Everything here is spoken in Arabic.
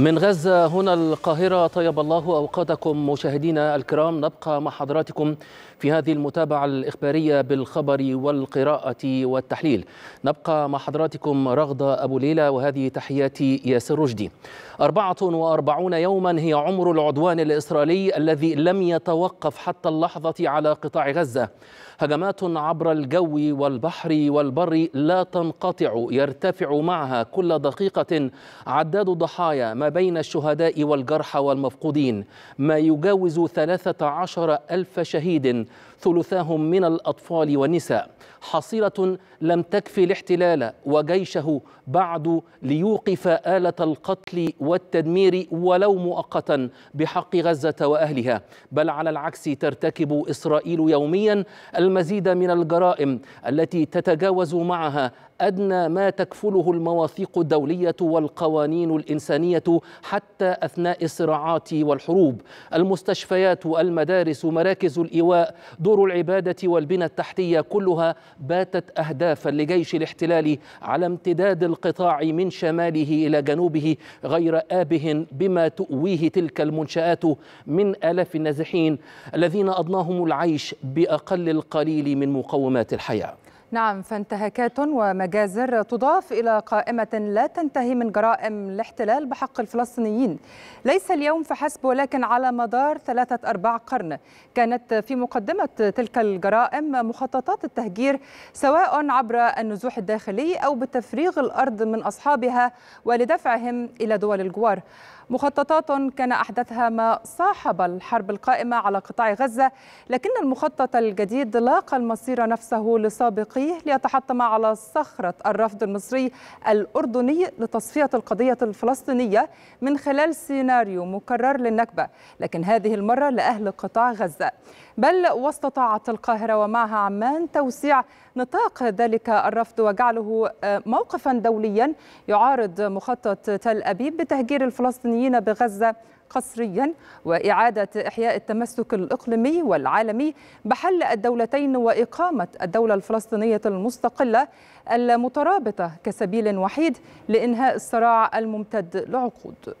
من غزة هنا القاهرة طيب الله أوقاتكم مشاهدينا الكرام نبقى مع حضراتكم في هذه المتابعة الإخبارية بالخبر والقراءة والتحليل نبقى مع حضراتكم رغدة أبو ليلى وهذه تحياتي ياسر رشدي 44 يوما هي عمر العدوان الإسرائيلي الذي لم يتوقف حتى اللحظة على قطاع غزة هجمات عبر الجو والبحر والبر لا تنقطع يرتفع معها كل دقيقة عداد الضحايا ما بين الشهداء والجرحى والمفقودين ما يجاوز عشر ألف شهيد ثلثاهم من الأطفال والنساء حصيلة لم تكفي الاحتلال وجيشه بعد ليوقف آلة القتل والتدمير ولو مؤقتا بحق غزة وأهلها بل على العكس ترتكب إسرائيل يوميا المزيد من الجرائم التي تتجاوز معها أدنى ما تكفله المواثيق الدولية والقوانين الإنسانية حتى أثناء الصراعات والحروب المستشفيات المدارس مراكز الإيواء دور العبادة والبنى التحتية كلها باتت أهدافا لجيش الاحتلال على امتداد القطاع من شماله إلى جنوبه غير آبه بما تؤويه تلك المنشآت من آلاف النازحين الذين أضناهم العيش بأقل القليل من مقومات الحياة نعم فانتهاكات ومجازر تضاف إلى قائمة لا تنتهي من جرائم الاحتلال بحق الفلسطينيين ليس اليوم فحسب ولكن على مدار ثلاثة أرباع قرن كانت في مقدمة تلك الجرائم مخططات التهجير سواء عبر النزوح الداخلي أو بتفريغ الأرض من أصحابها ولدفعهم إلى دول الجوار مخططات كان أحدثها ما صاحب الحرب القائمة على قطاع غزة لكن المخطط الجديد لاقى المصير نفسه لسابق الفقيه ليتحطم على صخرة الرفض المصري الأردني لتصفية القضية الفلسطينية من خلال سيناريو مكرر للنكبة لكن هذه المرة لأهل قطاع غزة بل واستطاعت القاهرة ومعها عمان توسيع نطاق ذلك الرفض وجعله آه، موقفا دوليا يعارض مخطط تل أبيب بتهجير الفلسطينيين بغزة قسريا وإعادة إحياء التمسك الإقليمي والعالمي بحل الدولتين وإقامة الدولة الفلسطينية المستقلة المترابطة كسبيل وحيد لإنهاء الصراع الممتد لعقود